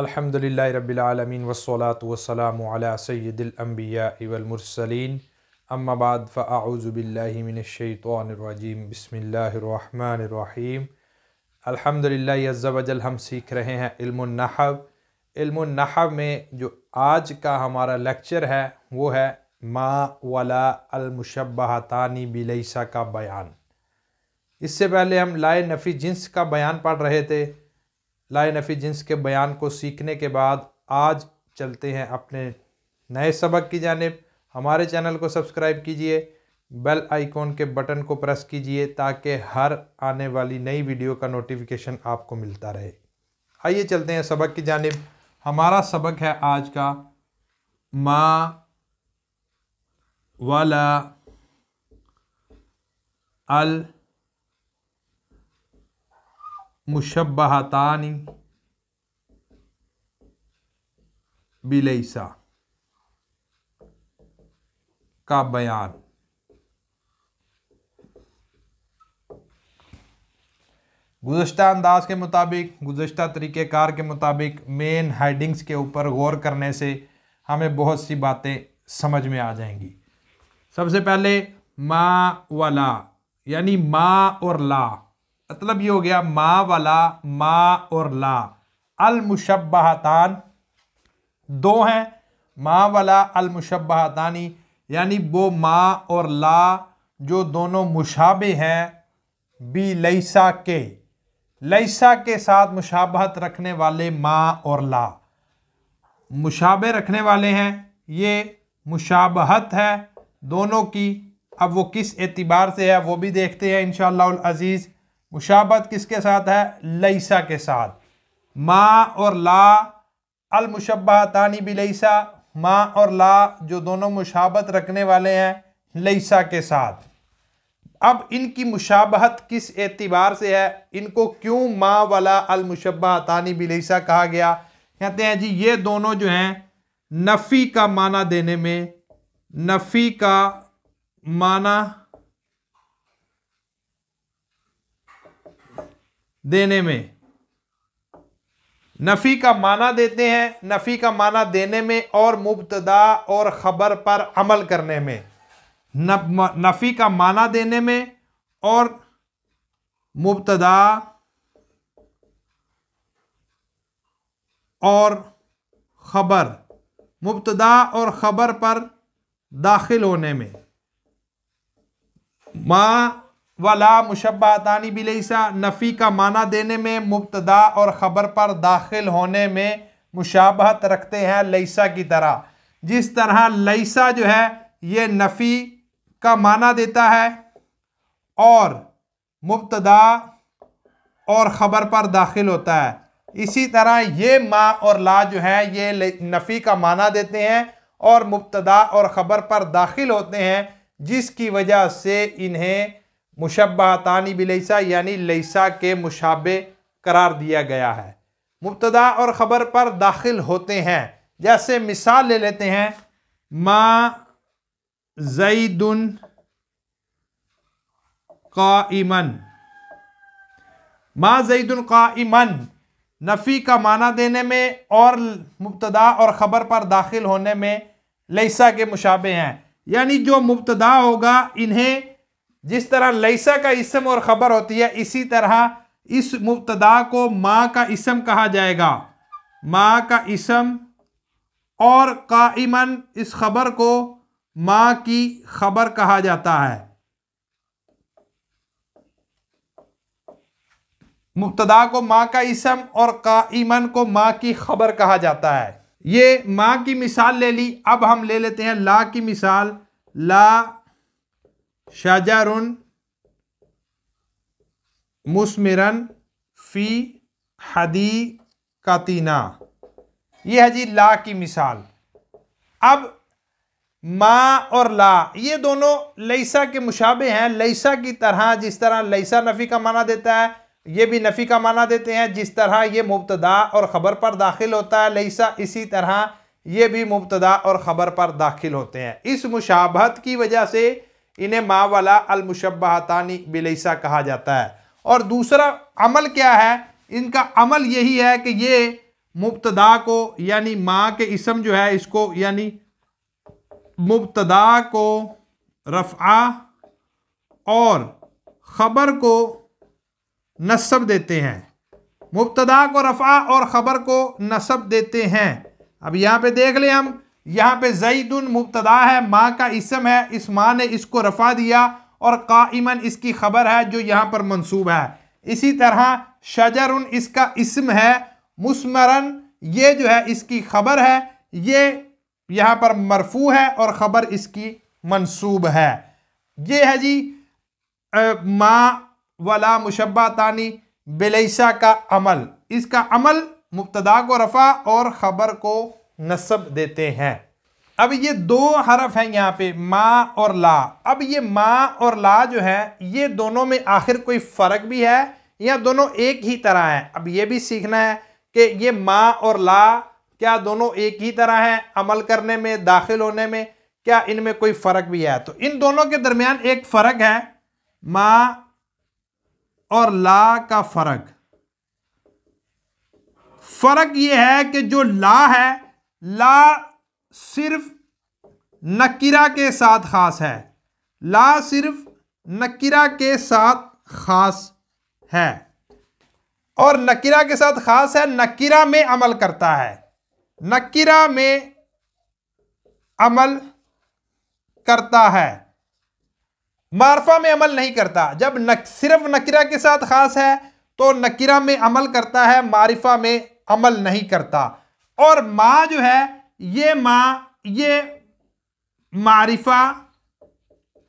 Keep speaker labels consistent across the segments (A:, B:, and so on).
A: अल्हम्दुलिल्लाहि रब्बिल आलमीन वस्सलातु वस्सलामु अला सय्यिदिल अंबिया वल मुरसलीन अम्मा बाद फअऊजु बिल्लाहि मिनश शैतानिर रजीम बिस्मिल्लाहिर रहमानिर रहीम अल्हम्दुलिल्लाह अज़्ज़ा हम सीख रहे हैं इल्म नहव इल्म नहव में जो आज का हमारा लेक्चर है वो है मा वला अलमुशबहतानी बिलईसा का बयान इससे पहले हम लाए नफ़ी जिन्स का बयान पढ़ रहे थे लाइन एफिजेंस के बयान को सीखने के बाद आज चलते हैं अपने नए सबक की जानब हमारे चैनल को सब्सक्राइब कीजिए बेल आइकॉन के बटन को प्रेस कीजिए ताकि हर आने वाली नई वीडियो का नोटिफिकेशन आपको मिलता रहे आइए चलते हैं सबक की जानब हमारा सबक है आज का माँ वाला अल मुशबहतानी बिलईसा का बयान गुज्त अंदाज के मुताबिक गुज्त तरीक़ेकार के मुताबिक मेन हेडिंग्स के ऊपर गौर करने से हमें बहुत सी बातें समझ में आ जाएंगी सबसे पहले माँ व ला यानी माँ और ला मतलब ये हो गया मा वाला मा और ला अल मुशबहतान दो हैं मा वाला अल मुशबहतानी यानी वो मा और ला जो दोनों मुशाबे हैं बी लईसा के लईसा के साथ मुशाबहत रखने वाले मा और ला मुशाबे रखने वाले हैं ये मुशाबहत है दोनों की अब वो किस एतबार से है वो भी देखते हैं इन अज़ीज़ मुशाबत किसके साथ है लईसा के साथ माँ और ला अलमुशबा तानी भी लईसा माँ और ला जो दोनों मुशाबत रखने वाले हैं लईसा के साथ अब इनकी मुशाबहत किस एतबार से है इनको क्यों माँ वाला अलमुशबा तानी भी लईसा कहा गया कहते हैं जी ये दोनों जो हैं नफ़ी का माना देने में नफ़ी का माना देने में नफ़ी का माना देते हैं नफ़ी का माना देने में और मुबतदा और ख़बर पर अमल करने में नफ़ी का माना देने में और मुबतदा और ख़बर मुबतदा और ख़बर पर दाखिल होने में माँ वला मुशबातानी बिलईसा नफ़ी का माना देने में मुबतदा और ख़बर पर दाखिल होने में मुशाबहत रखते हैं लईसा की तरह जिस तरह लईसा जो है ये नफ़ी का माना देता है और मुबतदा और ख़बर पर दाखिल होता है इसी तरह ये माँ और ला जो है ये नफ़ी का माना देते हैं और मुबतदा और ख़बर पर दाखिल होते हैं जिसकी वजह से इन्हें मुशबातानी बिलसा यानी लईसा के मुशाबे करार दिया गया है मुबतदा और ख़बर पर दाखिल होते हैं जैसे मिसाल ले लेते हैं मा जईदन कामन माँ जईदन कामन नफ़ी का माना देने में और मुबतदा और ख़बर पर दाखिल होने में लईसा के मुशाबे हैं यानी जो मुबतदा होगा इन्हें जिस तरह लईसा का इसम और ख़बर होती है इसी तरह इस मुबतदा को माँ का इसम कहा जाएगा माँ का इसम और कायमन इस खबर को माँ की खबर कहा जाता है मुबतदा को माँ का इसम और कायमन को माँ की खबर कहा जाता है ये माँ की मिसाल ले ली अब हम ले लेते हैं ला की मिसाल ला शजरुन मुस्मिरन फी हदी कातीना यह है जी ला की मिसाल अब माँ और ला ये दोनों लईसा के मुशाबे हैं लईसा की तरह जिस तरह लईसा नफ़ी का माना देता है ये भी नफ़ी का माना देते हैं जिस तरह ये मुबतदा और ख़बर पर दाखिल होता है लईसा इसी तरह ये भी मुबतदा और ख़बर पर दाखिल होते हैं इस मुशाबहत की वजह से इन्हें माँ वाला अलमुशबातानी बिलसा कहा जाता है और दूसरा अमल क्या है इनका अमल यही है कि ये मुबतदा को यानी माँ के इसम जो है इसको यानी मुबतदा को रफ़ा और ख़बर को नस्ब देते हैं मुबतदा को रफ़ा और ख़बर को नस्ब देते हैं अब यहाँ पे देख लें हम यहाँ पे जईदन मुबतदा है माँ का इसम है इस माँ ने इसको रफा दिया और कामन इसकी खबर है जो यहाँ पर मंसूब है इसी तरह शजर इसका इसम है मुस्मरन ये जो है इसकी खबर है ये यहाँ पर मरफू है और ख़बर इसकी मंसूब है ये है जी माँ वला मुशबा तानी बिलसा का अमल इसका अमल मुबतदा को रफ़ा और ख़बर को नस्ब देते हैं अब ये दो हरफ हैं यहाँ पे माँ और ला अब ये माँ और ला जो है ये दोनों में आखिर कोई फ़र्क भी है या दोनों एक ही तरह हैं अब ये भी सीखना है कि ये माँ और ला क्या दोनों एक ही तरह हैं अमल करने में दाखिल होने में क्या इनमें कोई फ़र्क भी है तो इन दोनों के दरमियान एक फ़र्क है माँ और ला का फ़र्क फ़र्क ये है कि जो ला है ला सिर्फ नकिरा के साथ ख़ास है ला सिर्फ नकिरा के साथ ख़ास है और नकिरा के साथ ख़ास है नकिरा में अमल करता है नकिरा में अमल करता है मारफा में अमल नहीं करता जब नक सिर्फ नकिरा के साथ ख़ास है तो नकिरा में अमल करता है मारिफा में अमल नहीं करता और माँ जो है ये माँ ये मारिफा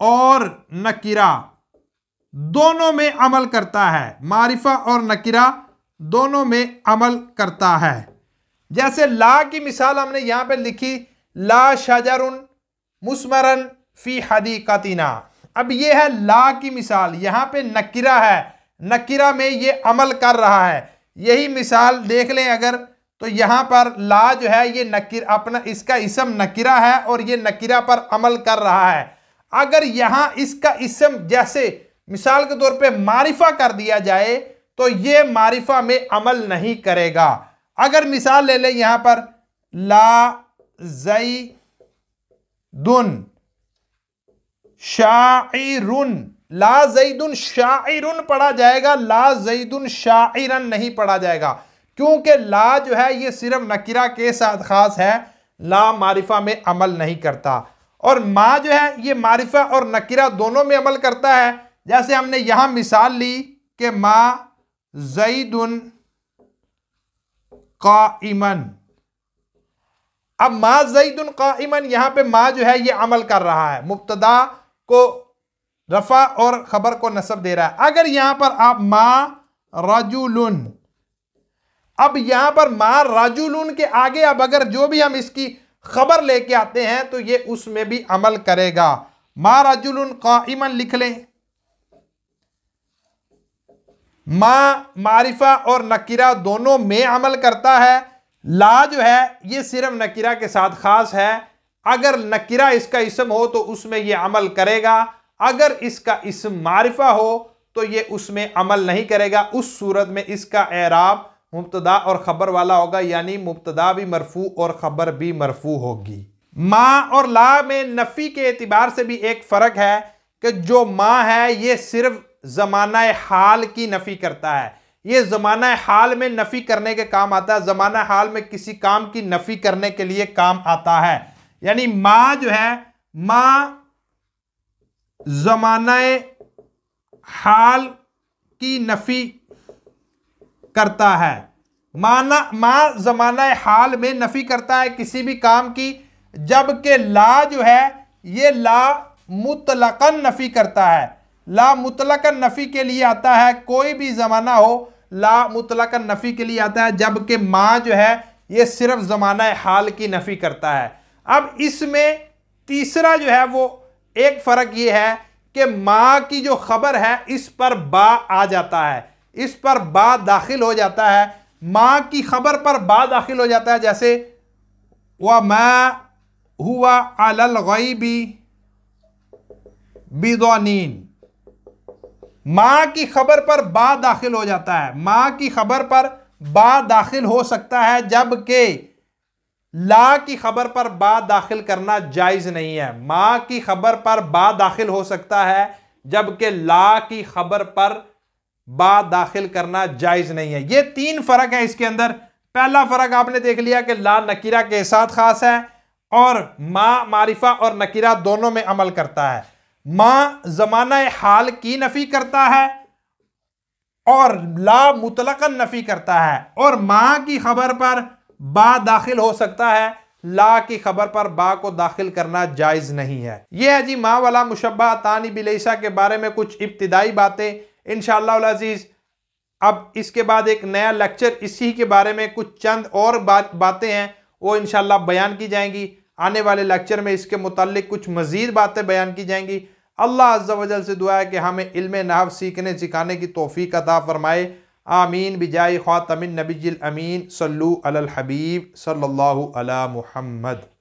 A: और नकीरा दोनों में अमल करता है मारिफा और नकीरा दोनों में अमल करता है जैसे ला की मिसाल हमने यहाँ पे लिखी ला शजरुन मुस्मरन फी हदी हदीकतिना अब ये है ला की मिसाल यहाँ पे नकीरा है नकीरा में ये अमल कर रहा है यही मिसाल देख लें अगर तो यहाँ पर ला जो है ये नकिर अपना इसका इसम नकिरा है और ये नकिरा पर अमल कर रहा है अगर यहाँ इसका इसम जैसे मिसाल के तौर पे मारिफा कर दिया जाए तो ये मारिफा में अमल नहीं करेगा अगर मिसाल ले लें यहाँ पर ला जई दुन शाइरुन ला जईदुन शाइरुन पढ़ा जाएगा ला जईदुन शाइरन नहीं पढ़ा जाएगा क्योंकि ला जो है ये सिर्फ नकिरा के साथ खास है ला मारिफा में अमल नहीं करता और माँ जो है ये मारिफा और नकिरा दोनों में अमल करता है जैसे हमने यहाँ मिसाल ली कि माँ जईदन काइमन अब माँ जईदन काइमन यहाँ पे माँ जो है ये अमल कर रहा है मुबतदा को रफ़ा और ख़बर को नसब दे रहा है अगर यहाँ पर आप माँ रजुलन अब यहां पर मार राजुलून के आगे अब अगर जो भी हम इसकी खबर लेके आते हैं तो ये उसमें भी अमल करेगा मा राजुलून काइमन लिख लें माँ मारिफा और नकीरा दोनों में अमल करता है ला जो है ये सिर्फ नकीरा के साथ खास है अगर नकीरा इसका इसम हो तो उसमें ये अमल करेगा अगर इसका इसम मारिफा हो तो ये उसमें अमल नहीं करेगा उस सूरत में इसका एराब मुबतदा और ख़बर वाला होगा यानी मुबतदा भी मरफू और ख़बर भी मरफू होगी माँ और ला में नफ़ी के अतबार से भी एक फ़र्क है कि जो माँ है ये सिर्फ ज़माना हाल की नफ़ी करता है ये ज़माना हाल में नफ़ी करने के काम आता है ज़माना हाल में किसी काम की नफ़ी करने के लिए काम आता है यानी माँ जो है माँ ज़माना हाल की नफ़ी करता है माना मा जमाना हाल में नफ़ी करता है किसी भी काम की जबकि ला जो है ये ला मुतलकन नफ़ी करता है ला मुतलकन नफ़ी के लिए आता है कोई भी ज़माना हो ला मुतलकन नफ़ी के लिए आता है जबकि माँ जो है ये सिर्फ ज़माना हाल की नफ़ी करता है अब इसमें तीसरा जो है वो एक फ़र्क ये है कि माँ की जो खबर है इस पर बा आ जाता है इस पर बा दाखिल हो जाता है माँ की खबर पर बा दाखिल हो जाता है जैसे व मैं हुआ अलल गईबी बिदौनीन माँ की खबर पर बा दाखिल हो जाता है माँ की खबर पर बा दाखिल हो सकता है जबकि ला की खबर पर बा दाखिल करना जायज़ नहीं है माँ की खबर पर बा दाखिल हो सकता है जबकि ला की खबर पर बा दाखिल करना जायज नहीं है ये तीन फर्क है इसके अंदर पहला फर्क आपने देख लिया कि ला नकीरा के साथ खास है और माँ मारिफा और नकीरा दोनों में अमल करता है माँ जमाना हाल की नफी करता है और ला मुतलकन नफी करता है और माँ की खबर पर बा दाखिल हो सकता है ला की खबर पर बा को दाखिल करना जायज़ नहीं है यह है जी माँ वाला मुशबा तानी बिलेसा के बारे में कुछ इब्तदाई बातें इन अजीज़ अब इसके बाद एक नया लेक्चर इसी के बारे में कुछ चंद और बात बातें हैं वो इन बयान की जाएंगी आने वाले लेक्चर में इसके मतलब कुछ मज़ीद बातें बयान की जाएंगी अल्लाह अज्जा से दुआ है कि हमें इल्म नाव सीखने सिखाने की तोफ़ी अदा फ़रमाए आमीन बिजाई ख़्वा तमिन नबीजिल अमीन सल्लु अल हबीब सल्लल्लाहु अला मुहम्मद